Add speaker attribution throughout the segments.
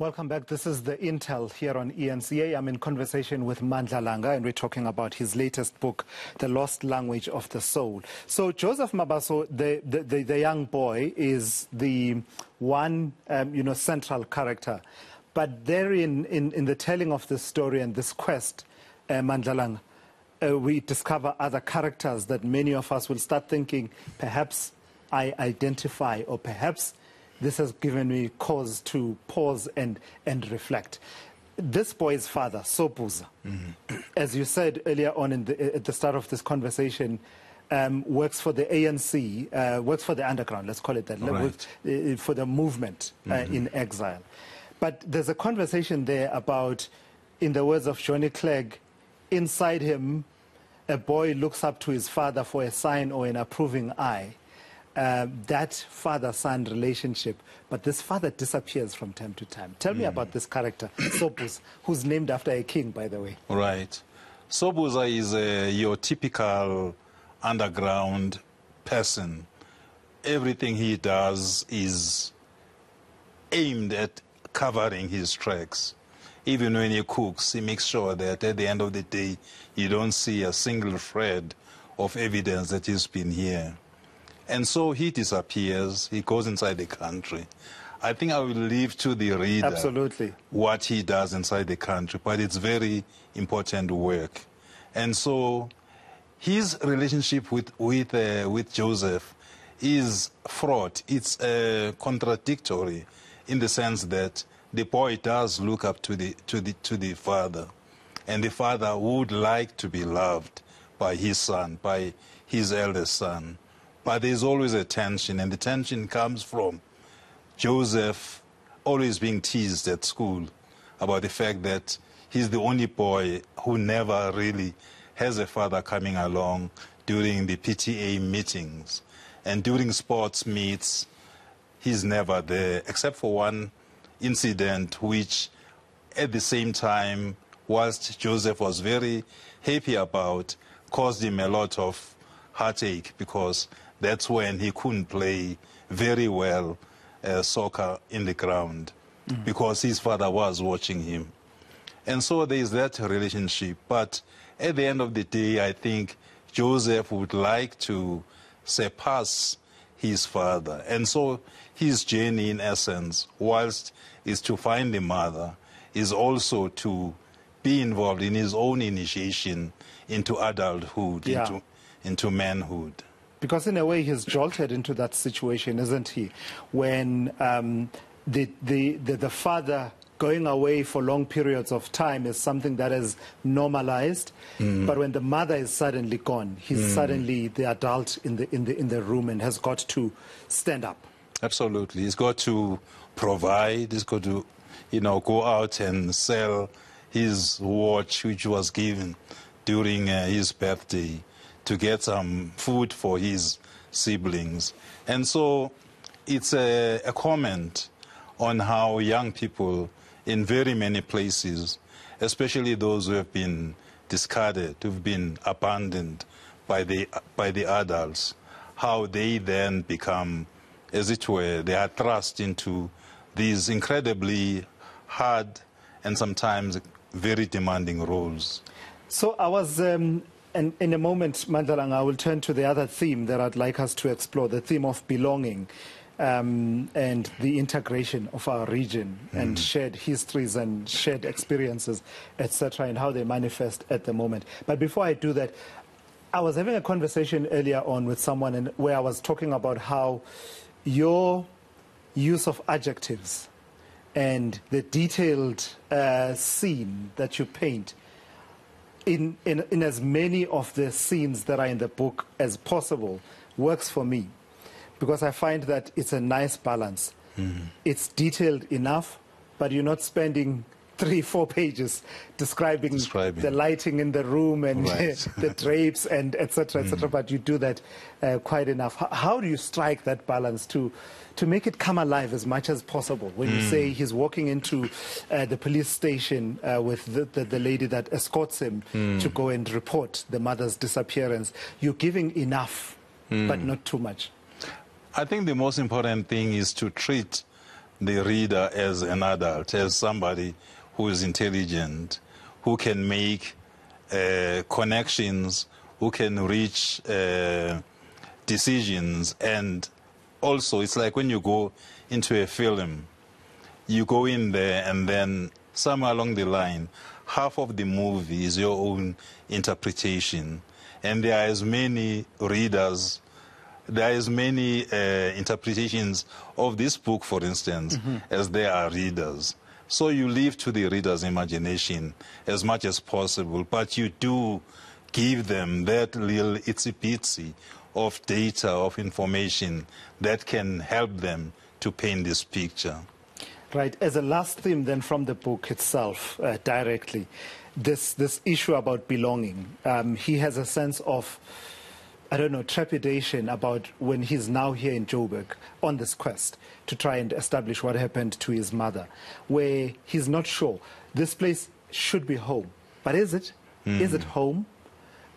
Speaker 1: Welcome back. This is the Intel here on ENCA. I'm in conversation with Mandla Langa, and we're talking about his latest book, The Lost Language of the Soul. So, Joseph Mabaso, the, the, the, the young boy, is the one um, you know, central character. But there, in, in, in the telling of this story and this quest, uh, Mandla Langa, uh, we discover other characters that many of us will start thinking perhaps I identify or perhaps this has given me cause to pause and, and reflect. This boy's father, Sopuza, mm -hmm. as you said earlier on in the, at the start of this conversation, um, works for the ANC, uh, works for the underground, let's call it that, right. uh, for the movement mm -hmm. in exile. But there's a conversation there about, in the words of Johnny Clegg, inside him, a boy looks up to his father for a sign or an approving eye. Uh, that father son relationship, but this father disappears from time to time. Tell mm. me hmm. about this character, Sobuza, who's named after a king, by the way.
Speaker 2: Right. Sobuza is uh, your typical underground person. Everything he does is aimed at covering his tracks. Even when he cooks, he makes sure that at the end of the day, you don't see a single shred of evidence that he's been here. And so he disappears, he goes inside the country. I think I will leave to the reader Absolutely. what he does inside the country, but it's very important work. And so his relationship with, with, uh, with Joseph is fraught, it's uh, contradictory in the sense that the boy does look up to the, to, the, to the father, and the father would like to be loved by his son, by his eldest son. But there's always a tension, and the tension comes from Joseph always being teased at school about the fact that he's the only boy who never really has a father coming along during the PTA meetings. And during sports meets, he's never there, except for one incident which, at the same time, whilst Joseph was very happy about, caused him a lot of heartache because that's when he couldn't play very well uh, soccer in the ground mm. because his father was watching him. And so there is that relationship. But at the end of the day, I think Joseph would like to surpass his father. And so his journey, in essence, whilst is to find the mother, is also to be involved in his own initiation into adulthood, yeah. into, into manhood.
Speaker 1: Because in a way, he's jolted into that situation, isn't he? When um, the, the, the, the father going away for long periods of time is something that is normalized. Mm. But when the mother is suddenly gone, he's mm. suddenly the adult in the, in, the, in the room and has
Speaker 2: got to stand up. Absolutely. He's got to provide, he's got to, you know, go out and sell his watch, which was given during uh, his birthday to get some food for his siblings. And so it's a, a comment on how young people in very many places, especially those who have been discarded, who've been abandoned by the, by the adults, how they then become, as it were, they are thrust into these incredibly hard and sometimes very demanding roles. So I
Speaker 1: was um and in a moment, Mandalanga, I will turn to the other theme that I'd like us to explore, the theme of belonging um, and the integration of our region mm. and shared histories and shared experiences, etc., and how they manifest at the moment. But before I do that, I was having a conversation earlier on with someone and where I was talking about how your use of adjectives and the detailed uh, scene that you paint – in, in, in as many of the scenes that are in the book as possible works for me because I find that it's a nice balance. Mm. It's detailed enough, but you're not spending three, four pages describing, describing. the lighting in the room and right. the drapes and etc. etc. Mm. But you do that uh, quite enough. How, how do you strike that balance to to make it come alive as much as possible? When mm. you say mm. he's walking into uh, the police station uh, with the, the, the, lady that escorts him mm. to go and report the mother's disappearance, you're giving enough, mm. but not too much.
Speaker 2: I think the most important thing is to treat the reader as an adult, as somebody who is intelligent, who can make uh, connections, who can reach uh, decisions. And also, it's like when you go into a film, you go in there and then somewhere along the line, half of the movie is your own interpretation. And there are as many readers, there are as many uh, interpretations of this book, for instance, mm -hmm. as there are readers. So you leave to the reader's imagination as much as possible, but you do give them that little itsy bitsy of data, of information that can help them to paint this picture.
Speaker 1: Right. As a last theme, then, from the book itself uh, directly, this, this issue about belonging. Um, he has a sense of I don't know, trepidation about when he's now here in Joburg on this quest to try and establish what happened to his mother, where he's not sure. This place should be home, but is it? Mm. Is it home?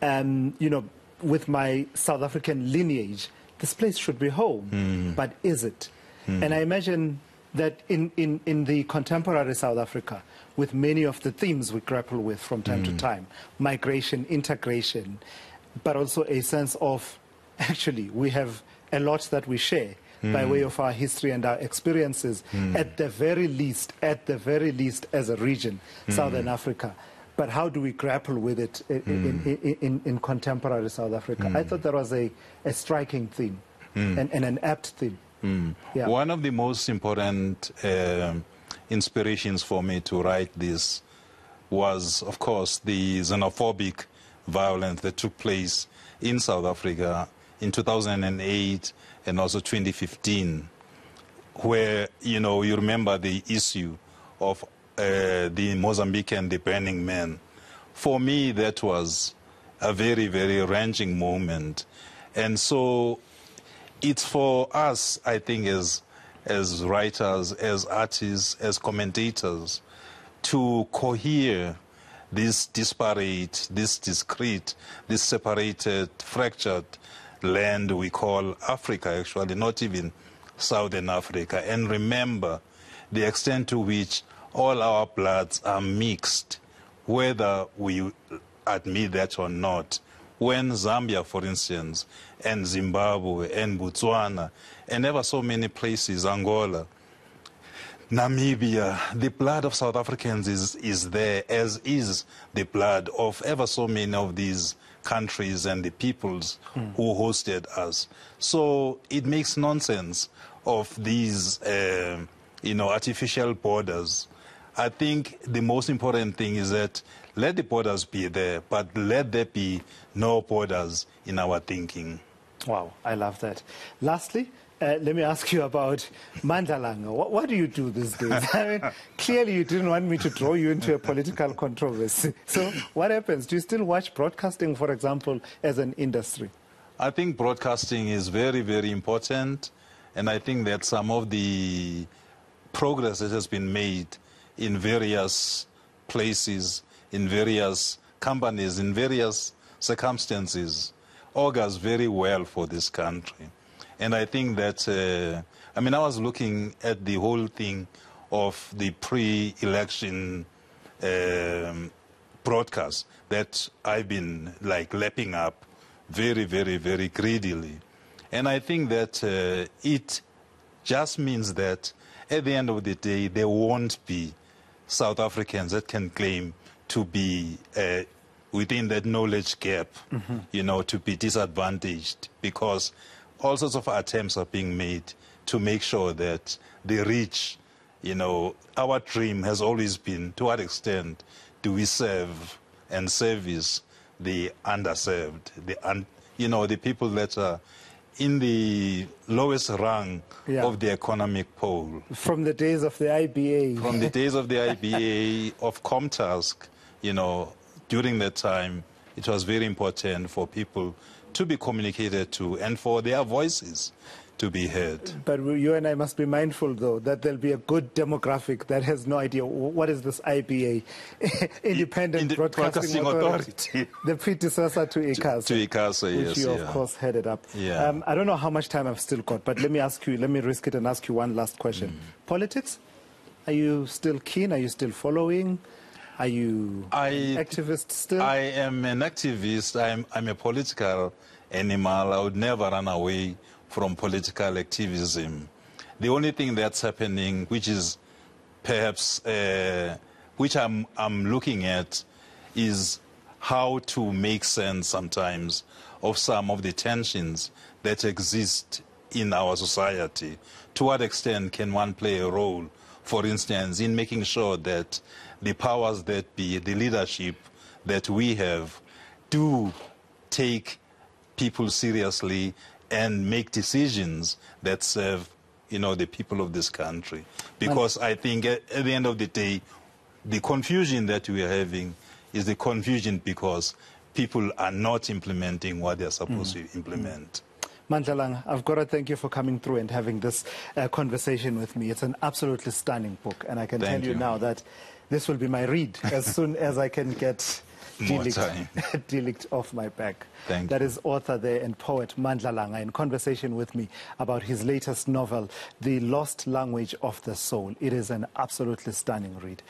Speaker 1: Um, you know, with my South African lineage, this place should be home, mm. but is it? Mm. And I imagine that in, in, in the contemporary South Africa, with many of the themes we grapple with from time to hmm. time migration, integration, but also a sense of actually we have a lot that we share mm. by hmm. way of our history and our experiences, mm. at the very least, at the very least, as a region, mm. Southern Africa. But how do we grapple with it in, in, hmm. in, in contemporary South Africa? I hmm. thought there was a, a striking theme and, and, an apt theme.
Speaker 2: Yeah. One of the most important uh, inspirations for me to write this was, of course, the xenophobic violence that took place in South Africa in 2008 and also 2015, where, you know, you remember the issue of uh, the Mozambican and the Burning Man. For me, that was a very, very wrenching moment. And so it's for us, I think, as, as writers, as artists, as commentators, to cohere this disparate, this discrete, this separated, fractured land we call Africa, actually, not even Southern Africa. And remember the extent to which all our bloods are mixed, whether we admit that or not. When Zambia, for instance, and Zimbabwe, and Botswana, and ever so many places, Angola, Namibia, the blood of South Africans is, is there, as is the blood of ever so many of these countries and the peoples mm. who hosted us. So it makes nonsense of these, uh, you know, artificial borders. I think the most important thing is that let the borders be there, but let there be no borders in our thinking. Wow, I love that.
Speaker 1: Lastly, uh, let me ask you about Mandalanga. What, what, do you do these days? I mean, clearly you didn't want me to draw you into a political controversy. So what happens? Do you still watch broadcasting, for example, as an industry?
Speaker 2: I think broadcasting is very, very important. And I think that some of the progress that has been made in various places, in various companies, in various circumstances, augurs very well for this country. And I think that, uh, I mean, I was looking at the whole thing of the pre election um, broadcast that I've been like lapping up very, very, very greedily. And I think that uh, it just means that at the end of the day, there won't be South Africans that can claim to be uh, within that knowledge gap, mm -hmm. you know, to be disadvantaged because all sorts of attempts are being made to make sure that they reach, you know, our dream has always been to what extent do we serve and service the underserved, the un, you know, the people that are in the lowest rung yeah. of the economic pole. From
Speaker 1: the days of the IBA. From the
Speaker 2: days of the IBA, of Comtask, you know, during that time, it was very important for people to be communicated to and for their voices to be heard.
Speaker 1: But you and I must be mindful, though, that there'll be a good demographic that has no idea what is this IBA, Independent Broadcasting, Broadcasting, Authority,
Speaker 2: Authority. the predecessor to ICASA, to, to ICASA yes, which you, yeah. of course,
Speaker 1: headed up. Yeah. Um, I don't know how much time I've still got, but let me ask you, let me risk it and ask you one last question. Mm. Politics? Are you still keen? Are you still following? Are you
Speaker 2: I, an activist still? I am an activist. I'm, I'm a political animal. I would never run away from political activism. The only thing that's happening, which is perhaps, uh, which I'm, I'm looking at, is how to make sense sometimes of some of the tensions that exist in our society. To what extent can one play a role, for instance, in making sure that the powers that be, the leadership that we have, do take people seriously and make decisions that serve, you know, the people of this country. Because I think at, at the end of the day, the confusion that we are having is the confusion because people are not implementing what they're supposed mm. to implement.
Speaker 1: Mm. Manjalang, I've got to thank you for coming through and having this uh, conversation with me. It's an absolutely stunning book, and I can thank tell you, you now that this will be my read as soon as I can get Delict off my back. Thank that is author there and poet Mandla Langa in conversation with me about his latest novel, The Lost Language of the Soul. It is an absolutely stunning read.